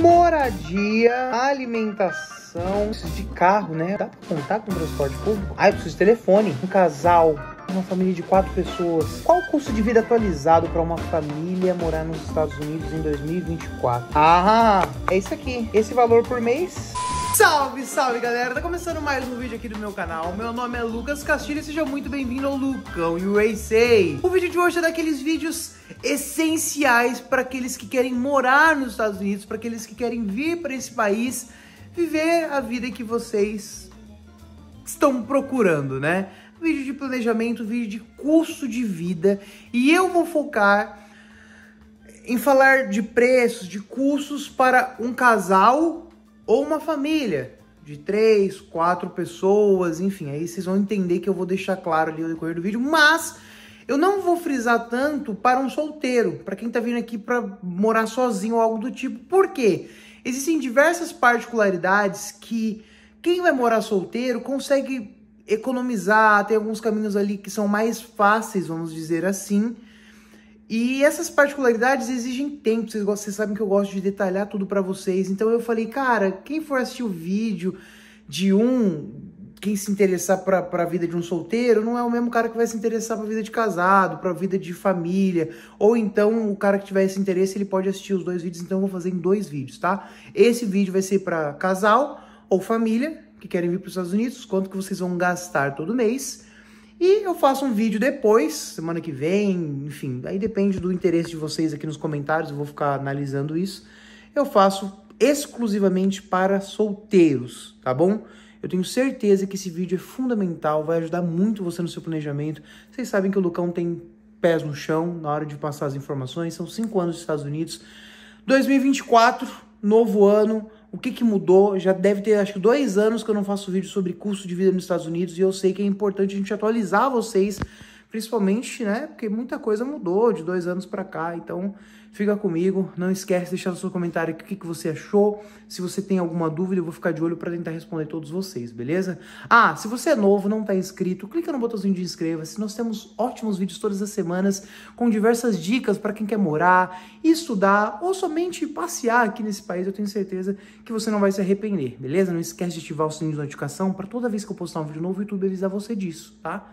moradia, alimentação, preciso de carro, né? Dá pra contar com o transporte público? Ah, eu preciso de telefone. Um casal, uma família de quatro pessoas. Qual o custo de vida atualizado para uma família morar nos Estados Unidos em 2024? Ah, é isso aqui. Esse valor por mês Salve, salve galera! Tá começando mais um vídeo aqui do meu canal. Meu nome é Lucas Castilho e seja muito bem-vindo ao Lucão USA. O vídeo de hoje é daqueles vídeos essenciais para aqueles que querem morar nos Estados Unidos, para aqueles que querem vir para esse país viver a vida que vocês estão procurando, né? Vídeo de planejamento, vídeo de custo de vida e eu vou focar em falar de preços, de custos para um casal ou uma família de três, quatro pessoas, enfim, aí vocês vão entender que eu vou deixar claro ali no decorrer do vídeo, mas eu não vou frisar tanto para um solteiro, para quem tá vindo aqui para morar sozinho ou algo do tipo. Por quê? Existem diversas particularidades que quem vai morar solteiro consegue economizar, tem alguns caminhos ali que são mais fáceis, vamos dizer assim, e essas particularidades exigem tempo, vocês, vocês sabem que eu gosto de detalhar tudo para vocês. Então eu falei, cara, quem for assistir o vídeo de um, quem se interessar para a vida de um solteiro não é o mesmo cara que vai se interessar para a vida de casado, para a vida de família, ou então o cara que tiver esse interesse, ele pode assistir os dois vídeos, então eu vou fazer em dois vídeos, tá? Esse vídeo vai ser para casal ou família que querem vir para os Estados Unidos, quanto que vocês vão gastar todo mês. E eu faço um vídeo depois, semana que vem, enfim, aí depende do interesse de vocês aqui nos comentários, eu vou ficar analisando isso. Eu faço exclusivamente para solteiros, tá bom? Eu tenho certeza que esse vídeo é fundamental, vai ajudar muito você no seu planejamento. Vocês sabem que o Lucão tem pés no chão na hora de passar as informações, são cinco anos nos Estados Unidos. 2024, novo ano, o que, que mudou. Já deve ter, acho que, dois anos que eu não faço vídeo sobre custo de vida nos Estados Unidos e eu sei que é importante a gente atualizar vocês, principalmente, né? Porque muita coisa mudou de dois anos para cá. Então, Fica comigo, não esquece de deixar o seu comentário aqui o que, que você achou. Se você tem alguma dúvida, eu vou ficar de olho para tentar responder todos vocês, beleza? Ah, se você é novo, não está inscrito, clica no botãozinho de inscreva-se. Nós temos ótimos vídeos todas as semanas com diversas dicas para quem quer morar, estudar ou somente passear aqui nesse país. Eu tenho certeza que você não vai se arrepender, beleza? Não esquece de ativar o sininho de notificação para toda vez que eu postar um vídeo novo, o YouTube avisar você disso, tá?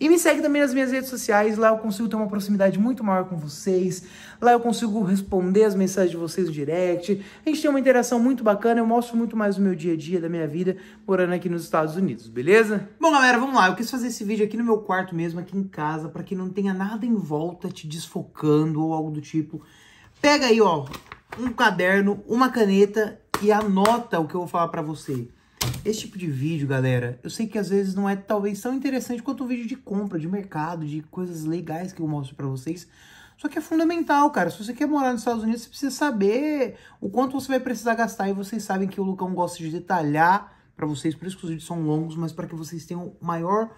E me segue também nas minhas redes sociais, lá eu consigo ter uma proximidade muito maior com vocês, lá eu consigo responder as mensagens de vocês no direct. A gente tem uma interação muito bacana, eu mostro muito mais o meu dia a dia, da minha vida, morando aqui nos Estados Unidos, beleza? Bom, galera, vamos lá. Eu quis fazer esse vídeo aqui no meu quarto mesmo, aqui em casa, para que não tenha nada em volta te desfocando ou algo do tipo. Pega aí, ó, um caderno, uma caneta e anota o que eu vou falar para você. Esse tipo de vídeo, galera, eu sei que às vezes não é talvez tão interessante quanto um vídeo de compra, de mercado, de coisas legais que eu mostro para vocês. Só que é fundamental, cara. Se você quer morar nos Estados Unidos, você precisa saber o quanto você vai precisar gastar. E vocês sabem que o Lucão gosta de detalhar para vocês, por isso que os vídeos são longos, mas para que vocês tenham maior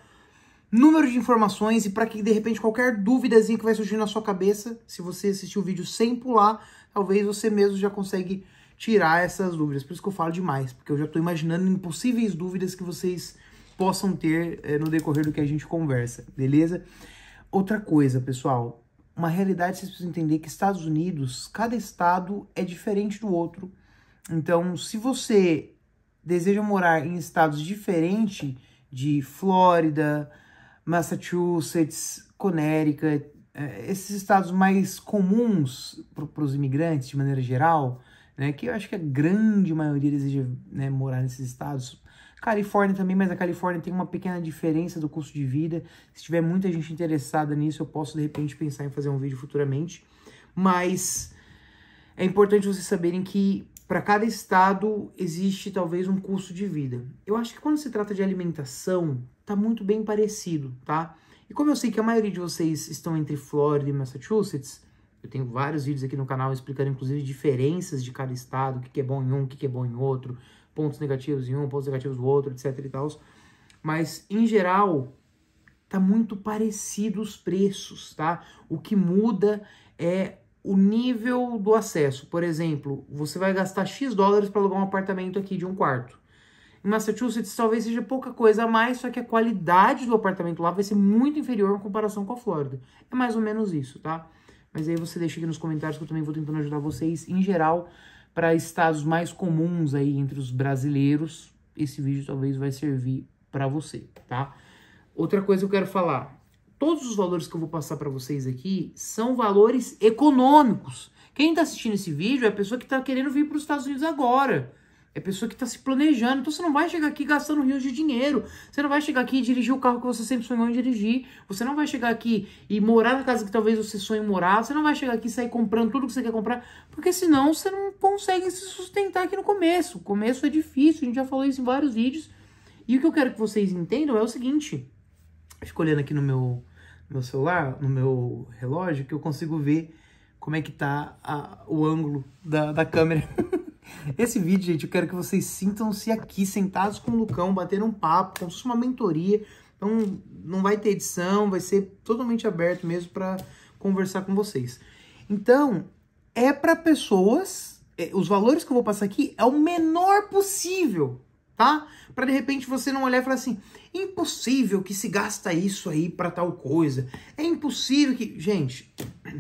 número de informações e para que de repente qualquer duvidazinha que vai surgir na sua cabeça, se você assistir o vídeo sem pular, talvez você mesmo já consegue tirar essas dúvidas. Por isso que eu falo demais, porque eu já estou imaginando impossíveis dúvidas que vocês possam ter é, no decorrer do que a gente conversa, beleza? Outra coisa, pessoal, uma realidade vocês precisam entender que Estados Unidos, cada estado é diferente do outro. Então, se você deseja morar em estados diferentes de Flórida, Massachusetts, Connecticut, eh, esses estados mais comuns para os imigrantes de maneira geral, né? Que eu acho que a grande maioria deseja né, morar nesses estados. Califórnia também, mas a Califórnia tem uma pequena diferença do custo de vida. Se tiver muita gente interessada nisso, eu posso de repente pensar em fazer um vídeo futuramente. Mas é importante vocês saberem que para cada estado existe talvez um custo de vida. Eu acho que quando se trata de alimentação, tá muito bem parecido, tá? E como eu sei que a maioria de vocês estão entre Flórida e Massachusetts, eu tenho vários vídeos aqui no canal explicando, inclusive, diferenças de cada estado, o que, é bom em um, o que, é bom em outro, pontos negativos em um, pontos negativos do outro, etc e tal. Mas, em geral, tá muito parecido os preços, tá? O que muda é o nível do acesso. Por exemplo, você vai gastar X dólares para alugar um apartamento aqui de um quarto. Em Massachusetts talvez seja pouca coisa a mais, só que a qualidade do apartamento lá vai ser muito inferior em comparação com a Flórida. É mais ou menos isso, tá? Mas aí você deixa aqui nos comentários que eu também vou tentando ajudar vocês em geral para estados mais comuns aí entre os brasileiros. Esse vídeo talvez vai servir para você, tá? Outra coisa que eu quero falar, todos os valores que eu vou passar para vocês aqui são valores econômicos. Quem está assistindo esse vídeo é a pessoa que está querendo vir para os Estados Unidos agora. É pessoa que está se planejando. Então você não vai chegar aqui gastando rios de dinheiro. Você não vai chegar aqui e dirigir o carro que você sempre sonhou em dirigir. Você não vai chegar aqui e morar na casa que talvez você sonhe em morar. Você não vai chegar aqui e sair comprando tudo que você quer comprar. Porque senão você não consegue se sustentar aqui no começo. O começo é difícil. A gente já falou isso em vários vídeos. E o que eu quero que vocês entendam é o seguinte. Escolhendo aqui no meu, meu celular, no meu relógio, que eu consigo ver como é que tá a, o ângulo da, da câmera. Esse vídeo, gente, eu quero que vocês sintam-se aqui, sentados com o Lucão, batendo um papo, como se fosse uma mentoria. Então, não vai ter edição, vai ser totalmente aberto mesmo para conversar com vocês. Então, é para pessoas, é, os valores que eu vou passar aqui é o menor possível, tá? Para de repente você não olhar e falar assim: impossível que se gasta isso aí para tal coisa. É impossível que, gente,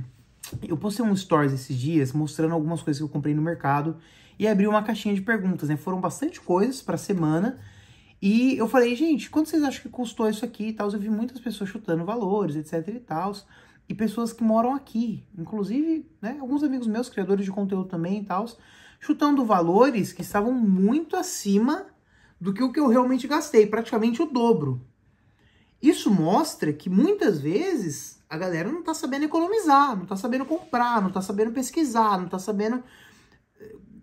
eu postei um stories esses dias mostrando algumas coisas que eu comprei no mercado e abri uma caixinha de perguntas, né? Foram bastante coisas para a semana. E eu falei, gente, quanto vocês acham que custou isso aqui e tal? Eu vi muitas pessoas chutando valores, etc e tal. E pessoas que moram aqui, inclusive, né, alguns amigos meus, criadores de conteúdo também e tal, chutando valores que estavam muito acima do que o que eu realmente gastei, praticamente o dobro. Isso mostra que muitas vezes a galera não está sabendo economizar, não está sabendo comprar, não está sabendo pesquisar, não está sabendo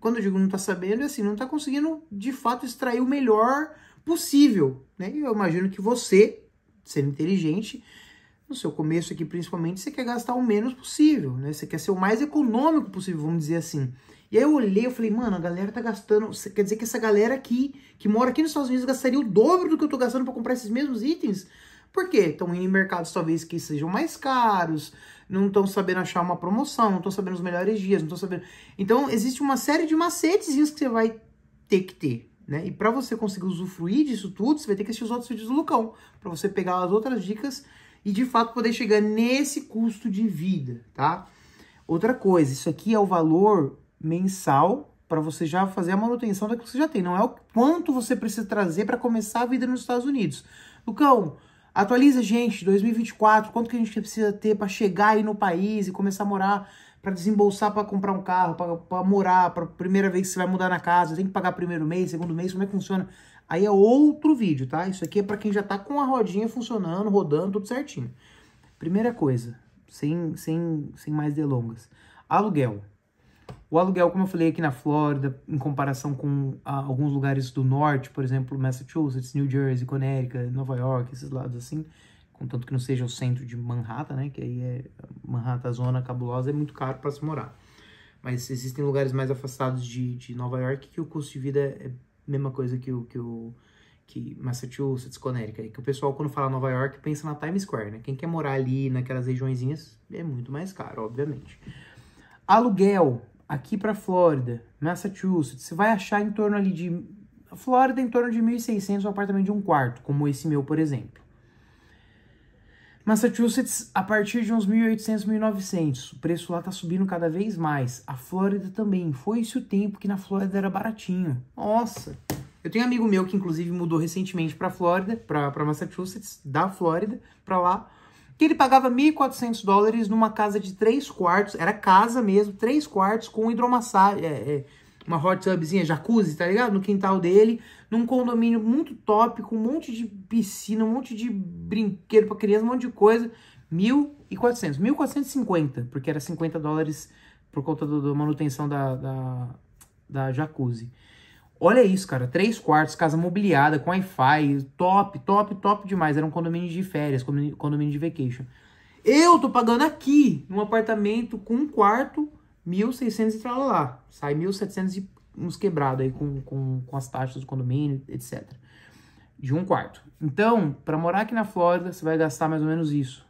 quando eu digo não está sabendo, é assim, não está conseguindo de fato extrair o melhor possível. Né? E eu imagino que você, sendo inteligente, no seu começo aqui principalmente, você quer gastar o menos possível, né? Você quer ser o mais econômico possível, vamos dizer assim. E aí eu olhei, eu falei, mano, a galera tá gastando, quer dizer que essa galera aqui, que mora aqui nos Estados Unidos, gastaria o dobro do que eu tô gastando para comprar esses mesmos itens? Porque estão indo em mercados talvez que sejam mais caros, não estão sabendo achar uma promoção, não estão sabendo os melhores dias, não estão sabendo. Então, existe uma série de isso que você vai ter que ter. Né? E para você conseguir usufruir disso tudo, você vai ter que assistir os outros vídeos do Lucão, para você pegar as outras dicas e de fato poder chegar nesse custo de vida, tá? Outra coisa, isso aqui é o valor mensal para você já fazer a manutenção daquilo que você já tem, não é o quanto você precisa trazer para começar a vida nos Estados Unidos. Lucão, Atualiza, gente, 2024, quanto que a gente precisa ter para chegar aí no país e começar a morar, para desembolsar para comprar um carro, para morar, para primeira vez que você vai mudar na casa, tem que pagar primeiro mês, segundo mês, como é que funciona? Aí é outro vídeo, tá? Isso aqui é para quem já tá com a rodinha funcionando, rodando, tudo certinho. Primeira coisa, sem, sem, sem mais delongas. Aluguel. O aluguel, como eu falei aqui na Flórida, em comparação com a, ah, alguns lugares do norte, por exemplo, Massachusetts, New Jersey, Connecticut, Nova York, esses lados assim, contanto que não seja o centro de Manhattan, né? Que aí é Manhattan, zona cabulosa, é muito caro para se morar. Mas existem lugares mais afastados de, de Nova York que o custo de vida é a mesma coisa que o que o que Massachusetts, Connecticut, que o pessoal quando fala Nova York pensa na Times Square, né? Quem quer morar ali naquelas regiõezinhas é muito mais caro, obviamente. Aluguel aqui para Flórida, Massachusetts, você vai achar em torno ali de Flórida em torno de 1.600 um apartamento de um quarto, como esse meu, por exemplo. Massachusetts a partir de uns 1.800, 1.900, o preço lá está subindo cada vez mais. A Flórida também, foi esse o tempo que na Flórida era baratinho. Nossa. Eu tenho um amigo meu que inclusive mudou recentemente para Flórida, para Massachusetts, da Flórida para lá que ele pagava 1.400 dólares numa casa de 3 quartos, era casa mesmo, 3 quartos com hidromassagem, é, é, uma hot tubzinha, jacuzzi, tá ligado? No quintal dele, num condomínio muito top, com um monte de piscina, um monte de brinquedo para criança, um monte de coisa, 1.400, 1.450, porque era 50 dólares por conta da manutenção da, da, da jacuzzi. Olha isso, cara. Três quartos, casa mobiliada, com Wi-Fi, top, top, top demais. Era um condomínio de férias, condomínio de vacation. Eu tô pagando aqui, num apartamento com um quarto, 1.600 e lá, Sai 1.700 e uns quebrados aí com, com, com as taxas do condomínio, etc. De um quarto. Então, para morar aqui na Flórida, você vai gastar mais ou menos isso.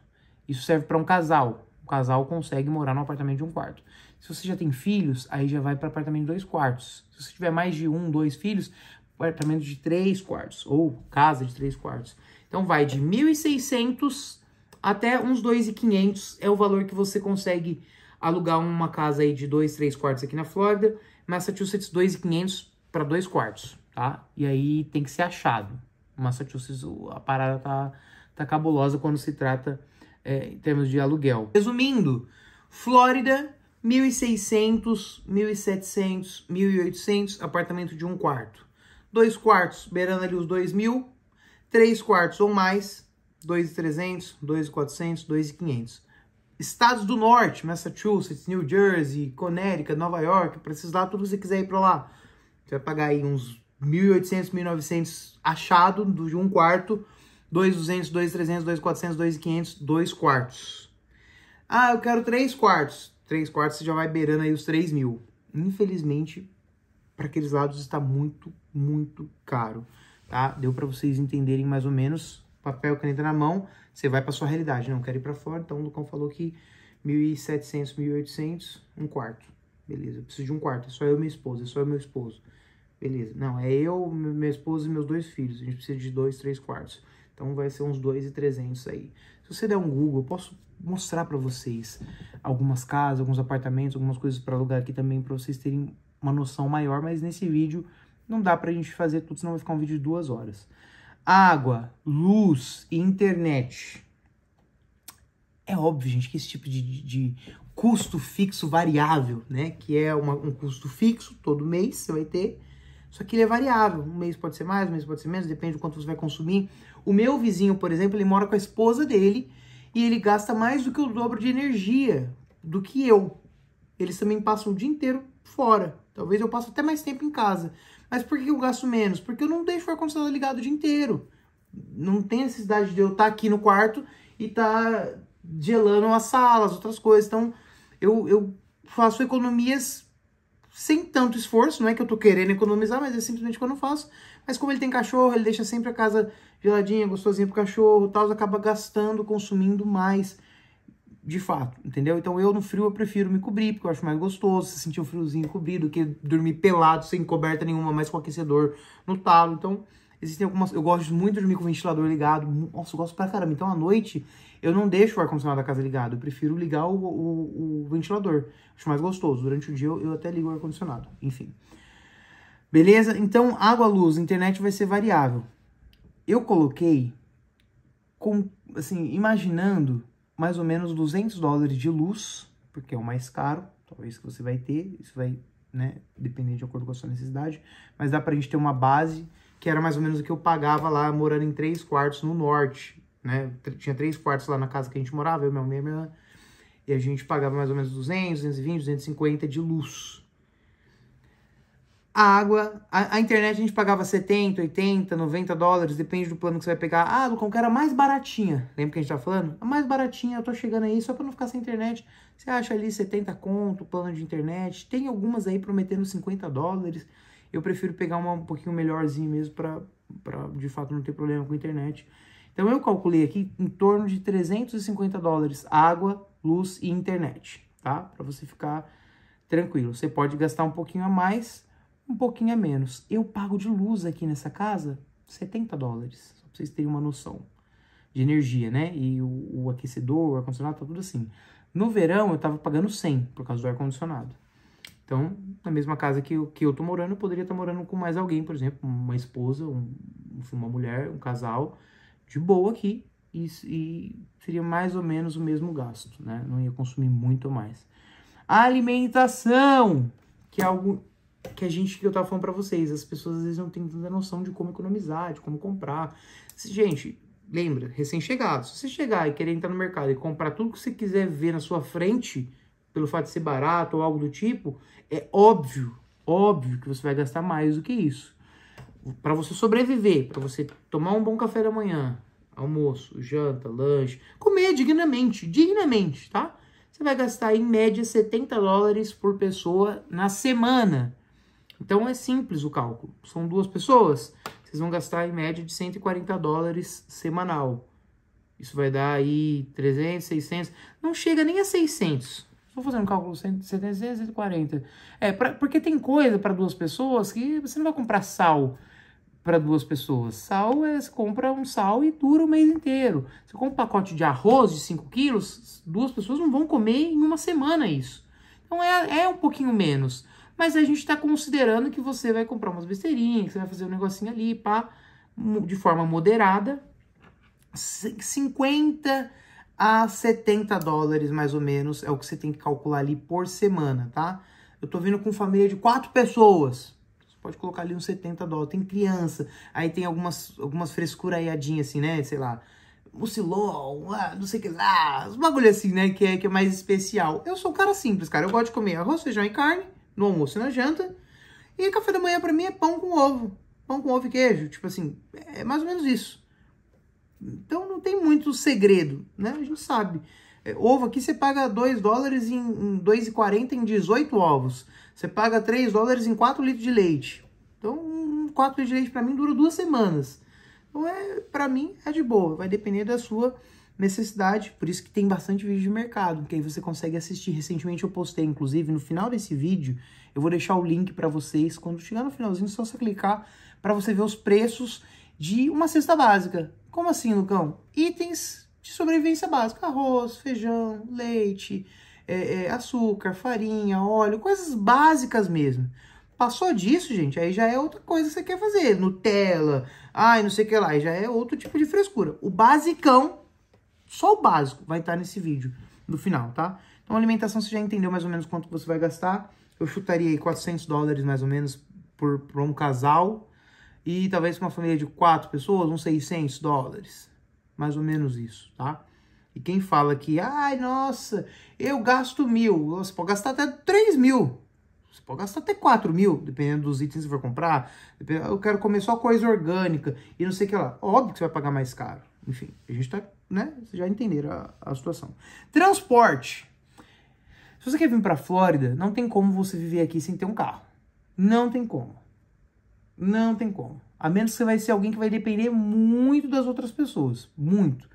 Isso serve para um casal. O casal consegue morar num apartamento de um quarto. Se você já tem filhos, aí já vai para apartamento de dois quartos. Se você tiver mais de um, dois filhos, apartamento de três quartos ou casa de três quartos. Então vai de 1.600 até uns 2.500 é o valor que você consegue alugar uma casa aí de dois, três quartos aqui na Flórida. Massachusetts 2.500 para dois quartos, tá? E aí tem que ser achado. Massachusetts a parada tá tá cabulosa quando se trata é, em termos de aluguel. Resumindo, Flórida 1.600, 1.700, 1.800, apartamento de um quarto. Dois quartos, beirando ali os 2.000. Três quartos ou mais, 2.300, 2.400, 2.500. Estados do Norte, Massachusetts, New Jersey, Connecticut, Nova York, para esses lá, tudo que você quiser ir para lá. Você vai pagar aí uns 1.800, 1.900 achado de um quarto, 2.200, 2.300, 2.400, 2.500, dois quartos. Ah, eu quero três quartos. 3 quartos você já vai beirando aí os 3 mil. Infelizmente, para aqueles lados está muito, muito caro, tá? Deu para vocês entenderem mais ou menos, papel, caneta na mão, você vai para sua realidade, não quer ir para fora, então o Lucão falou que 1.700, 1.800, um quarto. Beleza, eu preciso de um quarto, é só eu e minha esposa, é só eu e meu esposo. Beleza, não, é eu, minha esposa e meus dois filhos, a gente precisa de dois, três quartos. Então vai ser uns dois e trezentos aí você der um Google, eu posso mostrar para vocês algumas casas, alguns apartamentos, algumas coisas para alugar aqui também para vocês terem uma noção maior, mas nesse vídeo não dá para a gente fazer tudo, senão vai ficar um vídeo de duas horas. Água, luz e internet. É óbvio, gente, que esse tipo de, de, custo fixo variável, né? Que é uma, um custo fixo todo mês, você vai ter. Só que ele é variável. Um mês pode ser mais, um mês pode ser menos, depende do quanto você vai consumir. O meu vizinho, por exemplo, ele mora com a esposa dele e ele gasta mais do que o dobro de energia do que eu. Eles também passam o dia inteiro fora. Talvez eu passe até mais tempo em casa. Mas por que eu gasto menos? Porque eu não deixo o ar-condicionado ligado o dia inteiro. Não tem necessidade de eu estar tá aqui no quarto e estar tá gelando as salas, outras coisas. Então, eu, eu faço economias sem tanto esforço, não é que eu tô querendo economizar, mas é simplesmente que eu não faço. Mas como ele tem cachorro, ele deixa sempre a casa geladinha, gostosinha pro cachorro, tal, acaba gastando, consumindo mais, de fato, entendeu? Então eu no frio eu prefiro me cobrir, porque eu acho mais gostoso, se sentir um friozinho cobrido, que dormir pelado, sem coberta nenhuma, mas com aquecedor no talo, então... Existem algumas. Eu gosto muito de com ventilador ligado. Nossa, eu gosto pra caramba. Então à noite eu não deixo o ar-condicionado da casa ligado. Eu prefiro ligar o, o, o, ventilador. Acho mais gostoso. Durante o dia eu, eu até ligo o ar-condicionado. Enfim. Beleza? Então, água, luz, internet vai ser variável. Eu coloquei, com, assim, imaginando mais ou menos 200 dólares de luz, porque é o mais caro, talvez que você vai ter, isso vai né, depender de acordo com a sua necessidade, mas dá pra gente ter uma base que era mais ou menos o que eu pagava lá, morando em três quartos no norte, né? Tinha três quartos lá na casa que a gente morava, eu, minha e minha irmã, e a gente pagava mais ou menos 200, 220, 250 de luz. A água, a, a internet a gente pagava 70, 80, 90 dólares, depende do plano que você vai pegar. Ah, Lucão, que era mais baratinha. Lembra que a gente tá falando? A mais baratinha, eu tô chegando aí, só pra não ficar sem internet. Você acha ali 70 conto, plano de internet. Tem algumas aí prometendo 50 dólares. Eu prefiro pegar uma um pouquinho melhorzinha mesmo para de fato não ter problema com a internet. Então eu calculei aqui em torno de 350 dólares água, luz e internet, tá? Para você ficar tranquilo. Você pode gastar um pouquinho a mais, um pouquinho a menos. Eu pago de luz aqui nessa casa 70 dólares, só para vocês terem uma noção de energia, né? E o, o aquecedor, o ar-condicionado, tá tudo assim. No verão eu tava pagando 100 por causa do ar-condicionado. Então, na mesma casa que eu, que eu tô morando, eu poderia estar tá morando com mais alguém, por exemplo, uma esposa, um, uma mulher, um casal, de boa aqui, e, e, seria mais ou menos o mesmo gasto, né? Não ia consumir muito mais. A alimentação, que é algo que a gente que eu tava falando para vocês, as pessoas às vezes não têm tanta noção de como economizar, de como comprar. Gente, lembra, recém-chegado, se você chegar e querer entrar no mercado e comprar tudo que você quiser ver na sua frente, pelo fato de ser barato ou algo do tipo, é óbvio, óbvio que você vai gastar mais do que isso. Para você sobreviver, para você tomar um bom café da manhã, almoço, janta, lanche, comer dignamente, dignamente, tá? Você vai gastar em média 70 dólares por pessoa na semana. Então é simples o cálculo. São duas pessoas, vocês vão gastar em média de 140 dólares semanal. Isso vai dar aí 300, 600, não chega nem a 600 Estou fazendo um cálculo 700, 140. É, pra, porque tem coisa para duas pessoas que você não vai comprar sal para duas pessoas. Sal é, você compra um sal e dura o mês inteiro. Você compra um pacote de arroz de 5 quilos, duas pessoas não vão comer em uma semana isso. Então é, é um pouquinho menos. Mas a gente está considerando que você vai comprar umas besteirinhas, que você vai fazer um negocinho ali, pá, de forma moderada. 50 a 70 dólares, mais ou menos, é o que você tem que calcular ali por semana, tá? Eu tô vindo com família de quatro pessoas. Você pode colocar ali uns 70 dólares. Tem criança, aí tem algumas, algumas frescuras aiadinhas, assim, né? Sei lá, mucilão, ah, não sei o que lá. Os bagulho assim, né? Que é, que é mais especial. Eu sou um cara simples, cara. Eu gosto de comer arroz, feijão e carne, no almoço e na janta. E café da manhã para mim é pão com ovo. Pão com ovo e queijo. Tipo assim, é mais ou menos isso. Então não tem muito segredo, né? A gente sabe. É, ovo aqui você paga 2 dólares em, em 2,40 em 18 ovos. Você paga 3 dólares em 4 litros de leite. Então, um 4 litros de leite para mim dura duas semanas. Então, é, para mim, é de boa. Vai depender da sua necessidade. Por isso que tem bastante vídeo de mercado, que aí você consegue assistir. Recentemente eu postei, inclusive, no final desse vídeo, eu vou deixar o link para vocês. Quando chegar no finalzinho, é só você clicar para você ver os preços de uma cesta básica. Como assim, Lucão? Itens de sobrevivência básica: arroz, feijão, leite, é, é, açúcar, farinha, óleo, coisas básicas mesmo. Passou disso, gente, aí já é outra coisa que você quer fazer. Nutella, ai, não sei o que lá, aí já é outro tipo de frescura. O basicão, só o básico, vai estar nesse vídeo do final, tá? Então, alimentação você já entendeu mais ou menos quanto você vai gastar. Eu chutaria aí 400 dólares mais ou menos por, por um casal e talvez uma família de quatro pessoas, uns 600 dólares. Mais ou menos isso, tá? E quem fala que, ai, nossa, eu gasto mil, você pode gastar até 3 mil. Você pode gastar até 4 mil, dependendo dos itens que você for comprar. Eu quero comer só coisa orgânica e não sei o que lá. Óbvio que você vai pagar mais caro. Enfim, a gente tá, né? Vocês já entenderam a, a situação. Transporte. Se você quer vir pra Flórida, não tem como você viver aqui sem ter um carro. Não tem como. Não tem como. A menos que você vai ser alguém que vai depender muito das outras pessoas. Muito.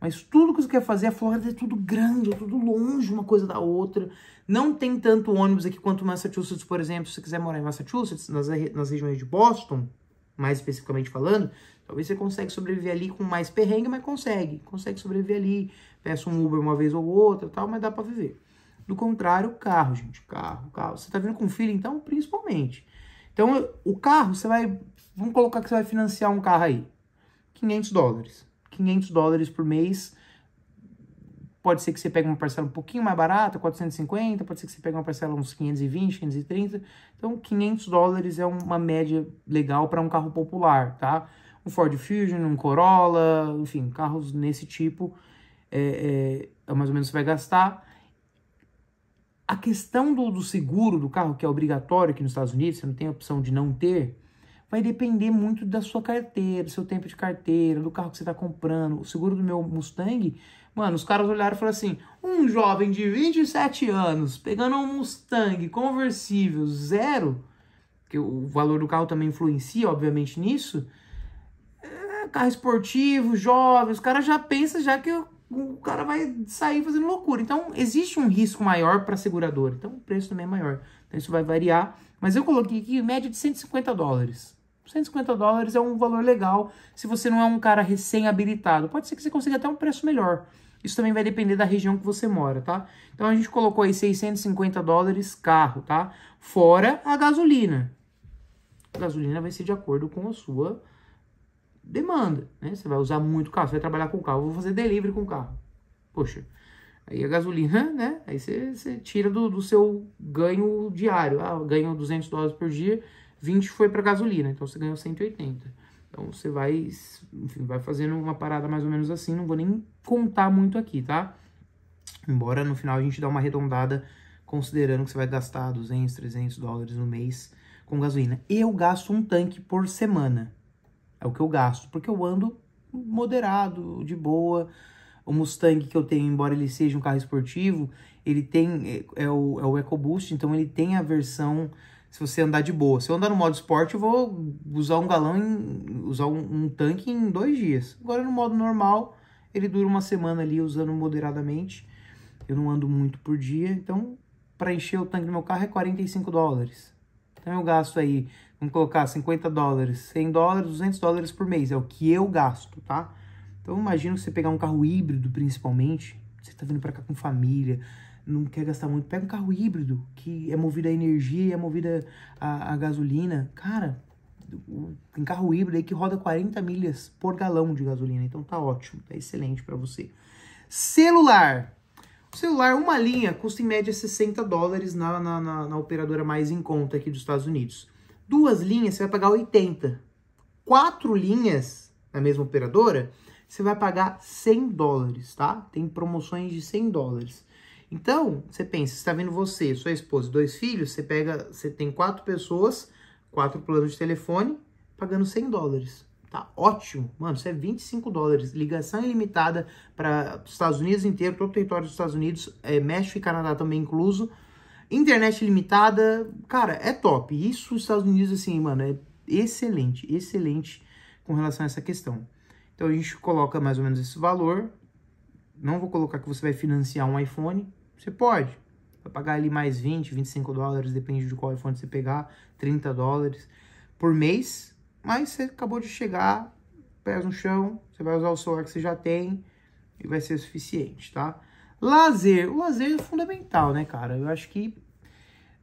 Mas tudo que você quer fazer, a Flórida é tudo grande, é tudo longe uma coisa da outra. Não tem tanto ônibus aqui quanto Massachusetts, por exemplo. Se você quiser morar em Massachusetts, nas, nas regiões de Boston, mais especificamente falando, talvez você consiga sobreviver ali com mais perrengue, mas consegue. Consegue sobreviver ali. Peça um Uber uma vez ou outra tal, mas dá para viver. Do contrário, carro, gente. Carro, carro. Você tá vindo com filho, então, principalmente. Então, o carro, você vai... Vamos colocar que você vai financiar um carro aí. 500 dólares. 500 dólares por mês. Pode ser que você pegue uma parcela um pouquinho mais barata, 450. Pode ser que você pegue uma parcela uns 520, 530. Então, 500 dólares é uma média legal para um carro popular, tá? Um Ford Fusion, um Corolla, enfim, carros nesse tipo. É, é, é mais ou menos você vai gastar a questão do, do, seguro do carro, que é obrigatório aqui nos Estados Unidos, você não tem a opção de não ter, vai depender muito da sua carteira, do seu tempo de carteira, do carro que você está comprando. O seguro do meu Mustang, mano, os caras olharam e falaram assim: um jovem de 27 anos pegando um Mustang conversível zero, que o valor do carro também influencia, obviamente, nisso. É, carro esportivo, jovem, os caras já pensam já que o o cara vai sair fazendo loucura. Então, existe um risco maior para a seguradora. Então, o preço também é maior. Então, isso vai variar. Mas eu coloquei aqui média de 150 dólares. 150 dólares é um valor legal se você não é um cara recém-habilitado. Pode ser que você consiga até um preço melhor. Isso também vai depender da região que você mora, tá? Então, a gente colocou aí 650 dólares carro, tá? Fora a gasolina. A gasolina vai ser de acordo com a sua demanda, né? Você vai usar muito carro, você vai trabalhar com carro, vou fazer delivery com carro. Poxa, aí a gasolina, né? Aí você, você tira do, do, seu ganho diário. Ah, ganhou 200 dólares por dia, 20 foi para gasolina, então você ganhou 180. Então você vai, enfim, vai fazendo uma parada mais ou menos assim, não vou nem contar muito aqui, tá? Embora no final a gente dá uma arredondada considerando que você vai gastar 200, 300 dólares no mês com gasolina. Eu gasto um tanque por semana, é o que eu gasto, porque eu ando moderado, de boa. O Mustang que eu tenho, embora ele seja um carro esportivo, ele tem é, é o, é o EcoBoost, então ele tem a versão se você andar de boa. Se eu andar no modo esporte, eu vou usar um galão, em, usar um, um tanque em dois dias. Agora no modo normal, ele dura uma semana ali usando moderadamente. Eu não ando muito por dia, então para encher o tanque do meu carro é 45 dólares. Então eu gasto aí vamos colocar 50 dólares, 100 dólares, 200 dólares por mês, é o que eu gasto, tá? Então imagina você pegar um carro híbrido, principalmente, você tá vindo para cá com família, não quer gastar muito, pega um carro híbrido, que é movido a energia, é movido a, a gasolina, cara, tem carro híbrido aí que roda 40 milhas por galão de gasolina, então tá ótimo, tá excelente para você. Celular, celular, uma linha, custa em média 60 dólares na, na, na, na, operadora mais em conta aqui dos Estados Unidos. Duas linhas você vai pagar 80. Quatro linhas na mesma operadora, você vai pagar 100 dólares, tá? Tem promoções de 100 dólares. Então, você pensa, está vendo você, sua esposa, dois filhos, você pega, você tem quatro pessoas, quatro planos de telefone, pagando 100 dólares. Tá ótimo. Mano, isso é 25 dólares. Ligação ilimitada para os Estados Unidos inteiro, todo o território dos Estados Unidos, é, México e Canadá também incluso. Internet limitada, cara, é top. Isso os Estados Unidos, assim, mano, é excelente, excelente com relação a essa questão. Então a gente coloca mais ou menos esse valor. Não vou colocar que você vai financiar um iPhone. Você pode. Vai pagar ali mais 20, 25 dólares, depende de qual iPhone você pegar, 30 dólares por mês. Mas você acabou de chegar, pés no chão, você vai usar o celular que você já tem e vai ser suficiente, tá? Lazer. O lazer é fundamental, né, cara? Eu acho que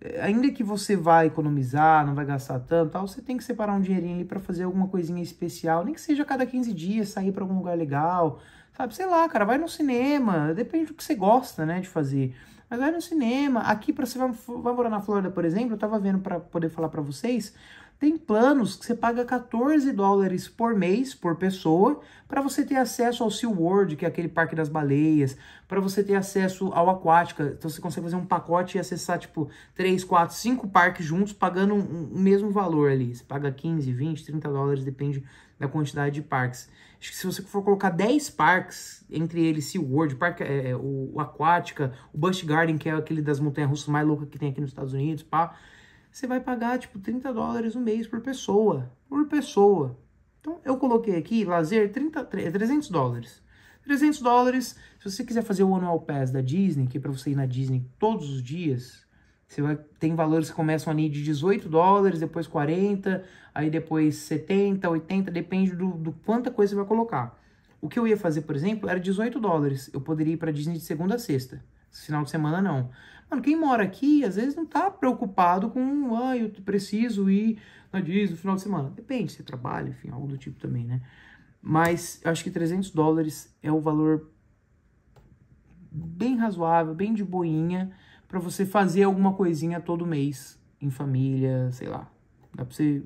eh, ainda que você vá economizar, não vai gastar tanto, tal, você tem que separar um dinheirinho ali para fazer alguma coisinha especial, nem que seja a cada 15 dias sair para algum lugar legal, sabe? Sei lá, cara, vai no cinema, depende do que você gosta, né, de fazer. Mas vai no cinema. Aqui para você vai, vai, morar na Flórida, por exemplo, eu tava vendo para poder falar para vocês, tem planos que você paga 14 dólares por mês, por pessoa, para você ter acesso ao SeaWorld, que é aquele parque das baleias, para você ter acesso ao Aquática. Então você consegue fazer um pacote e acessar, tipo, 3, 4, 5 parques juntos, pagando o mesmo valor ali. Você paga 15, 20, 30 dólares, depende da quantidade de parques. Acho que se você for colocar 10 parques, entre eles SeaWorld, parque, é, o, é, o Aquática, o Busch Garden, que é aquele das montanhas russas mais loucas que tem aqui nos Estados Unidos, pá você vai pagar tipo 30 dólares no mês por pessoa, por pessoa. Então eu coloquei aqui lazer 30, 300 dólares. 300 dólares, se você quiser fazer o annual pass da Disney, que é para você ir na Disney todos os dias, você vai, tem valores que começam ali de 18 dólares, depois 40, aí depois 70, 80, depende do, do quanta coisa você vai colocar. O que eu ia fazer, por exemplo, era 18 dólares. Eu poderia ir para Disney de segunda a sexta. Final de semana não. Mano, quem mora aqui, às vezes, não tá preocupado com, ah, eu preciso ir na né, Disney no final de semana. Depende, você trabalha, enfim, algo do tipo também, né? Mas acho que 300 dólares é o valor bem razoável, bem de boinha, para você fazer alguma coisinha todo mês, em família, sei lá. Dá pra você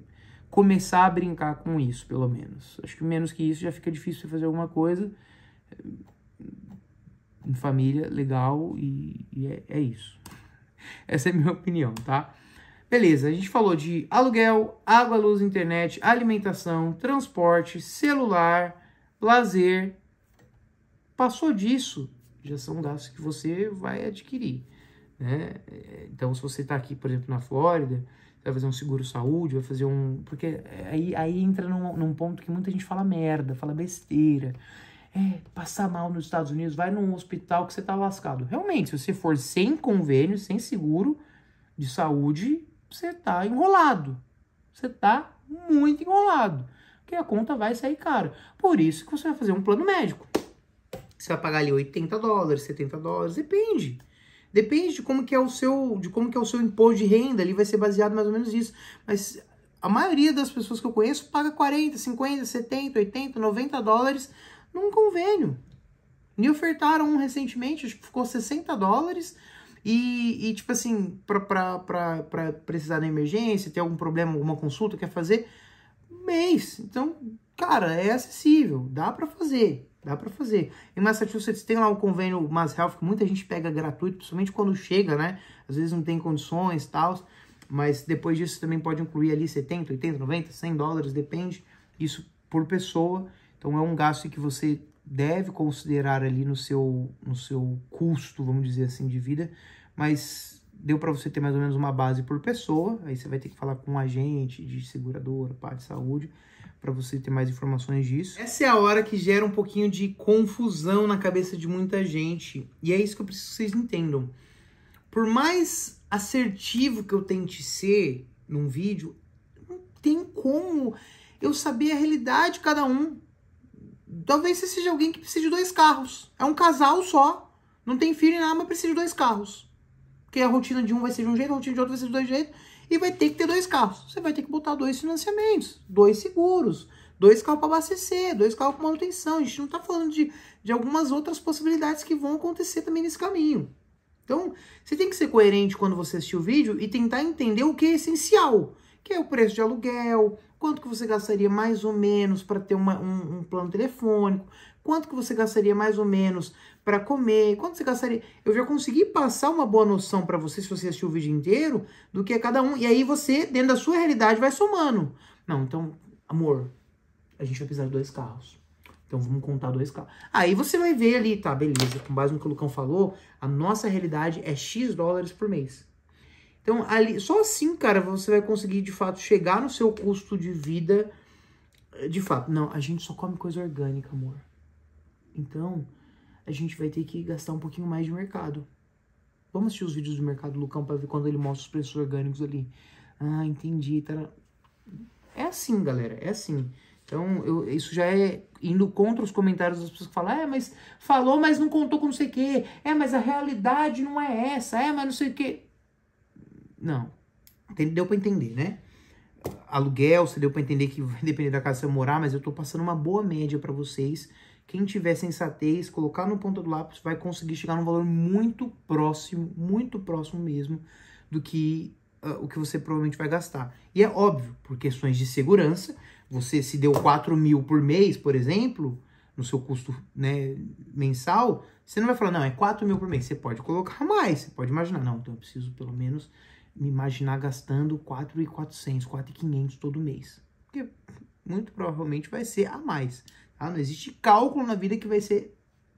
começar a brincar com isso, pelo menos. Acho que menos que isso já fica difícil fazer alguma coisa em família, legal, e, e é, é isso. Essa é a minha opinião, tá? Beleza, a gente falou de aluguel, água, luz, internet, alimentação, transporte, celular, lazer. Passou disso, já são gastos que você vai adquirir. Né? Então, se você está aqui, por exemplo, na Flórida, vai fazer um seguro-saúde, vai fazer um... Porque aí, aí entra num, num ponto que muita gente fala merda, fala besteira é, passar mal nos Estados Unidos, vai num hospital que você tá lascado. Realmente, se você for sem convênio, sem seguro de saúde, você tá enrolado. Você tá muito enrolado. Porque a conta vai sair cara. Por isso que você vai fazer um plano médico. Você vai pagar ali 80 dólares, 70 dólares, depende. Depende de como que é o seu, de como que é o seu imposto de renda, ali vai ser baseado mais ou menos nisso. Mas a maioria das pessoas que eu conheço paga 40, 50, 70, 80, 90 dólares num convênio. Me ofertaram um recentemente, acho que ficou 60 dólares. E, e tipo assim, para precisar da emergência, ter algum problema, alguma consulta, quer fazer, mês. Então, cara, é acessível, dá para fazer, dá para fazer. Em Massachusetts tem lá o convênio Mass Health, que muita gente pega gratuito, principalmente quando chega, né? Às vezes não tem condições e tal, mas depois disso também pode incluir ali 70, 80, 90, 100 dólares, depende, isso por pessoa. Então é um gasto que você deve considerar ali no seu, no seu custo, vamos dizer assim, de vida, mas deu para você ter mais ou menos uma base por pessoa, aí você vai ter que falar com um agente de seguradora, parte de saúde, para você ter mais informações disso. Essa é a hora que gera um pouquinho de confusão na cabeça de muita gente, e é isso que eu preciso que vocês entendam. Por mais assertivo que eu tente ser num vídeo, não tem como eu saber a realidade de cada um. Talvez você seja alguém que precise de dois carros. É um casal só, não tem filho e nada, mas precisa de dois carros. Porque a rotina de um vai ser de um jeito, a rotina de outro vai ser de dois jeitos. E vai ter que ter dois carros. Você vai ter que botar dois financiamentos, dois seguros, dois carros para abastecer, dois carros para manutenção. A gente não está falando de, de algumas outras possibilidades que vão acontecer também nesse caminho. Então, você tem que ser coerente quando você assistir o vídeo e tentar entender o que é essencial, que é o preço de aluguel, quanto que você gastaria mais ou menos para ter uma, um, um, plano telefônico, quanto que você gastaria mais ou menos para comer, quanto você gastaria... Eu já consegui passar uma boa noção para você, se você assistir o vídeo inteiro, do que é cada um, e aí você, dentro da sua realidade, vai somando. Não, então, amor, a gente vai precisar de dois carros. Então vamos contar dois carros. Aí você vai ver ali, tá, beleza, com base no que o Lucão falou, a nossa realidade é X dólares por mês. Então, ali, só assim, cara, você vai conseguir de fato chegar no seu custo de vida. De fato, não, a gente só come coisa orgânica, amor. Então, a gente vai ter que gastar um pouquinho mais de mercado. Vamos assistir os vídeos do Mercado Lucão para ver quando ele mostra os preços orgânicos ali. Ah, entendi. Tá... É assim, galera, é assim. Então, eu, isso já é indo contra os comentários das pessoas que falam, é, mas falou, mas não contou com não sei o quê. É, mas a realidade não é essa. É, mas não sei o quê. Não. Deu para entender, né? Aluguel, você deu para entender que vai depender da casa que você morar, mas eu tô passando uma boa média para vocês. Quem tiver sensatez, colocar no ponto do lápis, vai conseguir chegar num valor muito próximo, muito próximo mesmo, do que uh, o que você provavelmente vai gastar. E é óbvio, por questões de segurança, você se deu 4 mil por mês, por exemplo, no seu custo né, mensal, você não vai falar, não, é 4 mil por mês. Você pode colocar mais, você pode imaginar, não, então eu preciso pelo menos me imaginar gastando 4,400, 4,500 todo mês. Porque muito provavelmente vai ser a mais. Tá? Não existe cálculo na vida que vai ser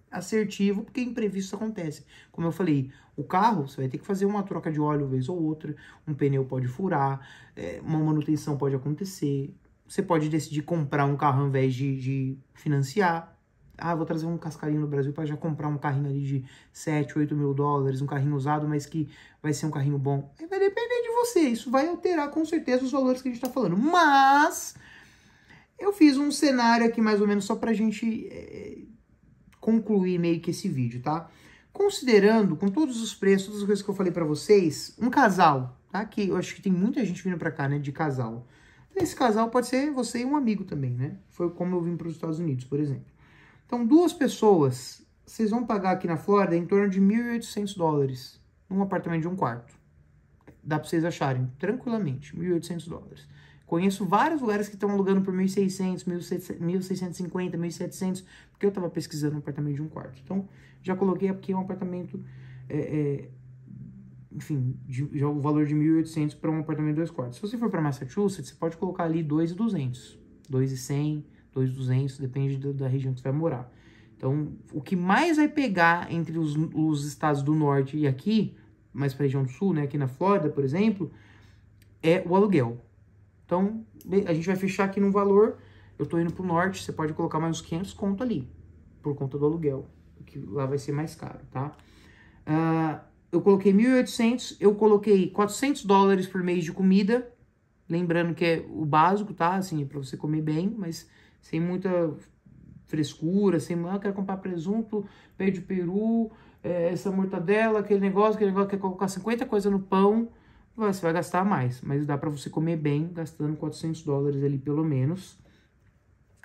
assertivo, porque imprevisto acontece. Como eu falei, o carro, você vai ter que fazer uma troca de óleo uma vez ou outra, um pneu pode furar, é, uma manutenção pode acontecer, você pode decidir comprar um carro ao invés de, de financiar, ah, vou trazer um cascarinho no Brasil para já comprar um carrinho ali de 7, 8 mil dólares, um carrinho usado, mas que vai ser um carrinho bom. vai depender de você, isso vai alterar com certeza os valores que a gente está falando. Mas eu fiz um cenário aqui mais ou menos só para a gente é, concluir meio que esse vídeo, tá? Considerando, com todos os preços, todas as coisas que eu falei para vocês, um casal, tá? Que eu acho que tem muita gente vindo para cá, né, de casal. Esse casal pode ser você e um amigo também, né? Foi como eu vim para os Estados Unidos, por exemplo. Então, duas pessoas, vocês vão pagar aqui na Flórida em torno de 1.800 dólares num apartamento de um quarto. Dá para vocês acharem tranquilamente, 1.800 dólares. Conheço vários lugares que estão alugando por 1.600, 1.650, 1.700, porque eu estava pesquisando um apartamento de um quarto. Então, já coloquei aqui um apartamento, é, é, enfim, de, já o valor de 1.800 para um apartamento de dois quartos. Se você for para Massachusetts, você pode colocar ali 2.200, 2.100, 2,200, depende do, da região que você vai morar. Então, o que mais vai pegar entre os, os estados do norte e aqui, mais para a região do sul, né, aqui na Flórida, por exemplo, é o aluguel. Então, a gente vai fechar aqui num valor, eu estou indo para o norte, você pode colocar mais uns 500 conto ali, por conta do aluguel, que lá vai ser mais caro, tá? Uh, eu coloquei 1.800, eu coloquei 400 dólares por mês de comida, lembrando que é o básico, tá? Assim, para você comer bem, mas sem muita frescura, sem ah, quero comprar presunto, peito de peru, é, essa mortadela, aquele negócio, aquele negócio, quer colocar 50 coisas no pão, você vai gastar mais, mas dá para você comer bem, gastando 400 dólares ali pelo menos,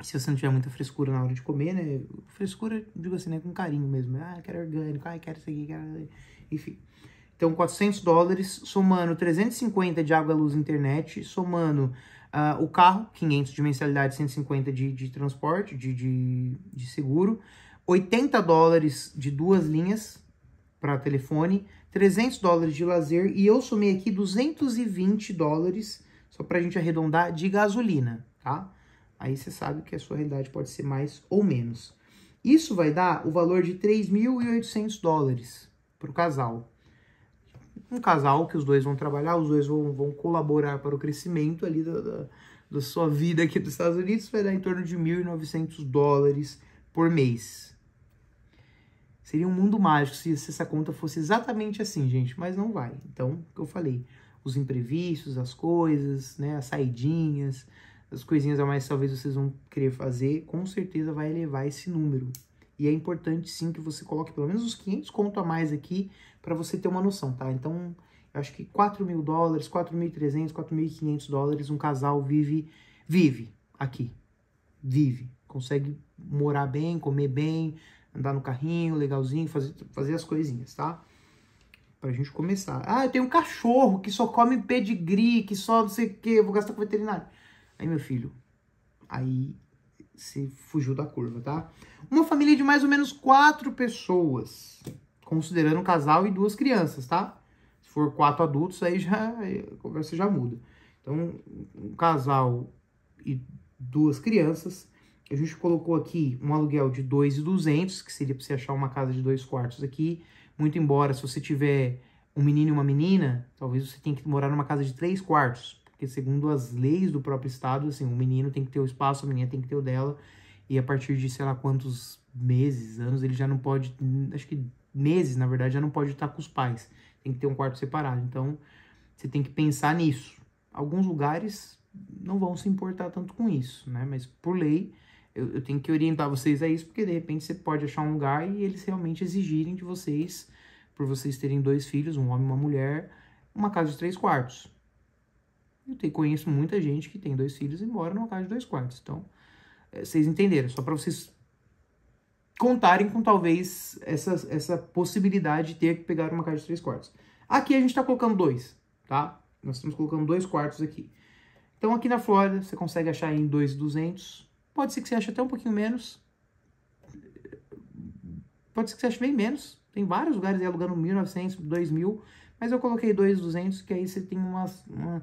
se você não tiver muita frescura na hora de comer, né, frescura, digo assim, né, com carinho mesmo, ah, quero orgânico, ah, quero isso aqui, quero... enfim... Então, 400 dólares, somando 350 de água, luz, internet, somando Uh, o carro, 500 de mensalidade, 150 de, de transporte, de, de, de seguro. 80 dólares de duas linhas para telefone, 300 dólares de lazer e eu somei aqui 220 dólares, só para a gente arredondar, de gasolina, tá? Aí você sabe que a sua realidade pode ser mais ou menos. Isso vai dar o valor de 3.800 dólares para o casal, um casal que os dois vão trabalhar, os dois vão, vão colaborar para o crescimento ali da, da, da sua vida aqui dos Estados Unidos, vai dar em torno de 1.900 dólares por mês. Seria um mundo mágico se, essa conta fosse exatamente assim, gente, mas não vai. Então, o que eu falei, os imprevistos, as coisas, né, as saidinhas, as coisinhas a mais talvez vocês vão querer fazer, com certeza vai elevar esse número. E é importante sim que você coloque pelo menos uns 500 conto a mais aqui para você ter uma noção, tá? Então, eu acho que 4 mil dólares, 4.300, 4.500 dólares um casal vive, vive aqui, vive. Consegue morar bem, comer bem, andar no carrinho, legalzinho, fazer, fazer as coisinhas, tá? Pra gente começar. Ah, eu tenho um cachorro que só come pedigree, que só não sei o que, vou gastar com veterinário. Aí, meu filho, aí se fugiu da curva, tá? Uma família de mais ou menos quatro pessoas, considerando um casal e duas crianças, tá? Se for quatro adultos, aí já a conversa já muda. Então, um casal e duas crianças, a gente colocou aqui um aluguel de 2,200, que seria para você achar uma casa de dois quartos aqui. Muito embora, se você tiver um menino e uma menina, talvez você tenha que morar numa casa de três quartos porque segundo as leis do próprio estado, assim, o menino tem que ter o espaço, a menina tem que ter o dela, e a partir de sei lá quantos meses, anos, ele já não pode, acho que meses, na verdade, já não pode estar com os pais. Tem que ter um quarto separado. Então, você tem que pensar nisso. Alguns lugares não vão se importar tanto com isso, né? Mas por lei, eu, eu tenho que orientar vocês a isso, porque de repente você pode achar um lugar e eles realmente exigirem de vocês, por vocês terem dois filhos, um homem e uma mulher, uma casa de três quartos. Eu te, conheço muita gente que tem dois filhos e mora numa casa de dois quartos. Então, é, vocês entenderam. Só para vocês contarem com talvez essa, essa possibilidade de ter que pegar uma casa de três quartos. Aqui a gente está colocando dois, tá? Nós estamos colocando dois quartos aqui. Então aqui na Flórida você consegue achar em 2,200. Pode ser que você ache até um pouquinho menos. Pode ser que você ache bem menos. Tem vários lugares aí alugando 1.900, 2.000. Mas eu coloquei 2,200, que aí você tem umas uma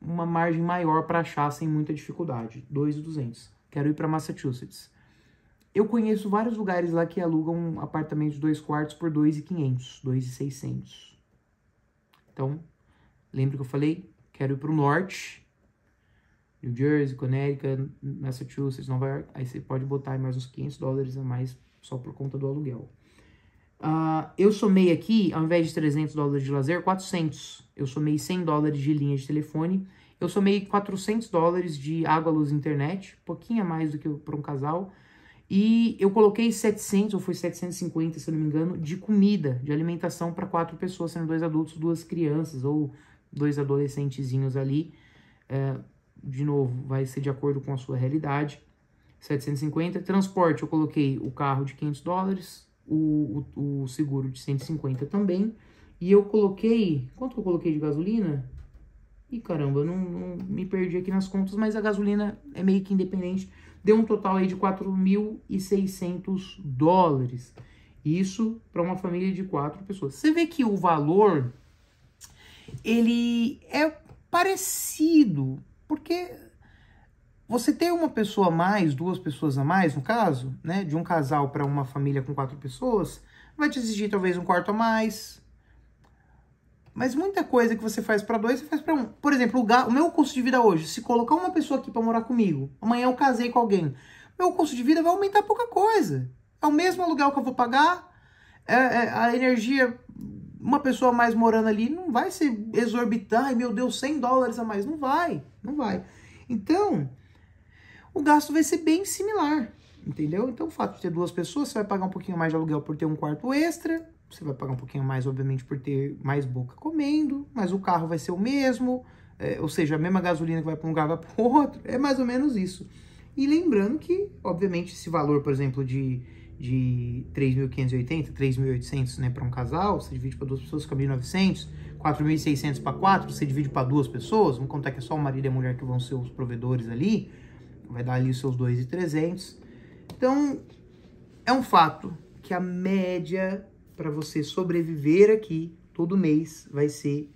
uma margem maior para achar sem muita dificuldade. 2,200. Quero ir para Massachusetts. Eu conheço vários lugares lá que alugam apartamentos de dois quartos por 2,500, 2,600. Então, lembra que eu falei? Quero ir para o norte. New Jersey, Connecticut, Massachusetts, Nova York. Aí você pode botar mais uns 500 dólares a mais só por conta do aluguel. Uh, eu somei aqui, ao invés de 300 dólares de lazer, 400. Eu somei 100 dólares de linha de telefone. Eu somei 400 dólares de água, luz internet. Pouquinho a mais do que para um casal. E eu coloquei 700, ou foi 750, se eu não me engano, de comida, de alimentação para quatro pessoas, sendo dois adultos, duas crianças, ou dois adolescentezinhos ali. É, de novo, vai ser de acordo com a sua realidade. 750. Transporte, eu coloquei o carro de 500 dólares, o, o, o seguro de 150 também. E eu coloquei... Quanto eu coloquei de gasolina? E caramba, não, não, me perdi aqui nas contas, mas a gasolina é meio que independente. Deu um total aí de 4.600 dólares. Isso para uma família de quatro pessoas. Você vê que o valor ele é parecido, porque você ter uma pessoa a mais, duas pessoas a mais, no caso, né, de um casal para uma família com quatro pessoas, vai te exigir talvez um quarto a mais. Mas muita coisa que você faz para dois, você faz para um. Por exemplo, o, meu custo de vida hoje, se colocar uma pessoa aqui para morar comigo, amanhã eu casei com alguém, meu custo de vida vai aumentar pouca coisa. É o mesmo aluguel que eu vou pagar, é, é, a energia, uma pessoa a mais morando ali, não vai ser exorbitar, e meu Deus, 100 dólares a mais. Não vai, não vai. Então, o gasto vai ser bem similar, entendeu? Então, o fato de ter duas pessoas, você vai pagar um pouquinho mais de aluguel por ter um quarto extra, você vai pagar um pouquinho mais, obviamente, por ter mais boca comendo, mas o carro vai ser o mesmo, é, ou seja, a mesma gasolina que vai para um lugar vai para o outro, é mais ou menos isso. E lembrando que, obviamente, esse valor, por exemplo, de, de 3.580, 3.800 né, para um casal, você divide para duas pessoas, fica 1.900, 4.600 para quatro, você divide para duas pessoas, vamos contar que é só o marido e a mulher que vão ser os provedores ali, vai dar ali os seus 2,300. Então, é um fato que a média para você sobreviver aqui todo mês vai ser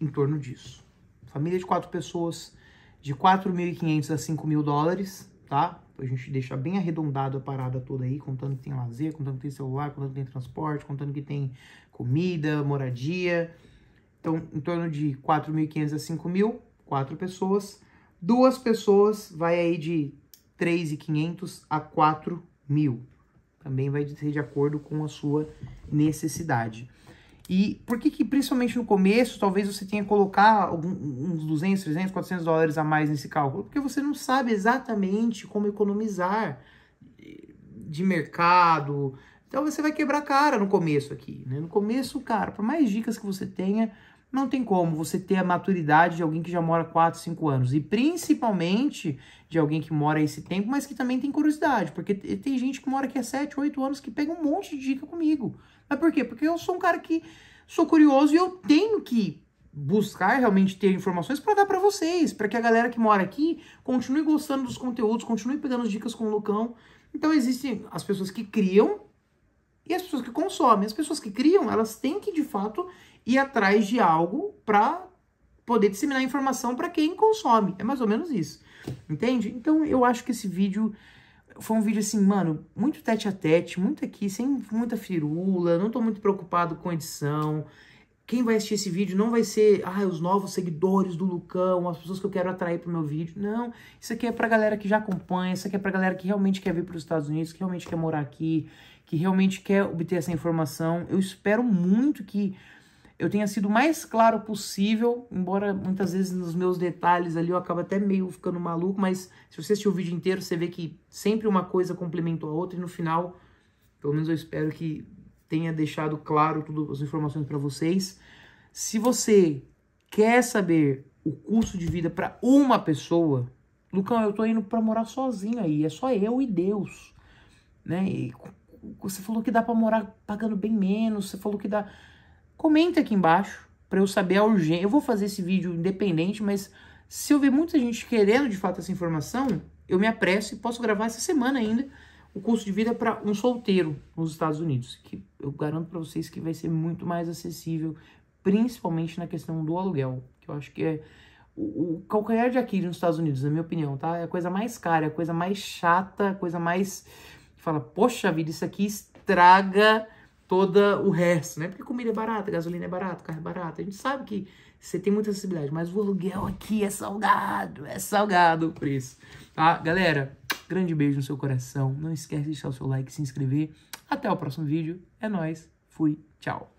em torno disso. Família de quatro pessoas, de 4.500 a 5.000 dólares, tá? A gente deixa bem arredondado a parada toda aí, contando que tem lazer, contando que tem celular, contando que tem transporte, contando que tem comida, moradia. Então, em torno de 4.500 a 5.000, quatro pessoas. Duas pessoas vai aí de 3.500 a 4 mil. Também vai ser de acordo com a sua necessidade. E por que que, principalmente no começo, talvez você tenha que colocar uns 200, 300, 400 dólares a mais nesse cálculo? Porque você não sabe exatamente como economizar eh, de mercado. Então você vai quebrar cara no começo aqui, né? No começo, cara, por mais dicas que você tenha, não tem como você ter a maturidade de alguém que já mora 4, 5 anos. E principalmente de alguém que mora esse tempo, mas que também tem curiosidade. Porque tem gente que mora aqui há 7, 8 anos que pega um monte de dica comigo. Mas por quê? Porque eu sou um cara que sou curioso e eu tenho que buscar realmente ter informações para dar para vocês, para que a galera que mora aqui continue gostando dos conteúdos, continue pegando as dicas com o Lucão. Então existem as pessoas que criam e as pessoas que consomem. As pessoas que criam, elas têm que de fato e atrás de algo para poder disseminar informação para quem consome. É mais ou menos isso. Entende? Então eu acho que esse vídeo foi um vídeo assim, mano, muito tete a tete, muito aqui, sem muita firula, não tô muito preocupado com edição. Quem vai assistir esse vídeo não vai ser, ah, os novos seguidores do Lucão, as pessoas que eu quero atrair pro meu vídeo. Não, isso aqui é pra galera que já acompanha, isso aqui é pra galera que realmente quer vir para os Estados Unidos, que realmente quer morar aqui, que realmente quer obter essa informação. Eu espero muito que eu tenha sido o mais claro possível, embora muitas vezes nos meus detalhes ali eu acabo até meio ficando maluco, mas se você assistir o vídeo inteiro, você vê que sempre uma coisa complementou a outra e no final, pelo menos eu espero que tenha deixado claro tudo as informações para vocês. Se você quer saber o custo de vida para uma pessoa, Lucão, eu tô indo para morar sozinho aí, é só eu e Deus, né? E você falou que dá para morar pagando bem menos, você falou que dá comenta aqui embaixo para eu saber a urgência. Eu vou fazer esse vídeo independente, mas se eu ver muita gente querendo de fato essa informação, eu me apresso e posso gravar essa semana ainda o custo de vida para um solteiro nos Estados Unidos, que eu garanto para vocês que vai ser muito mais acessível, principalmente na questão do aluguel, que eu acho que é o, o calcanhar de Aquiles nos Estados Unidos, na minha opinião, tá? É a coisa mais cara, é a coisa mais chata, a coisa mais fala, poxa vida, isso aqui estraga toda o resto, né? Porque comida é barata, gasolina é barata, carro é barato. A gente sabe que você tem muita acessibilidade, mas o aluguel aqui é salgado, é salgado o preço. Tá, galera? Grande beijo no seu coração. Não esquece de deixar o seu like, se inscrever. Até o próximo vídeo. É nós. Fui. Tchau.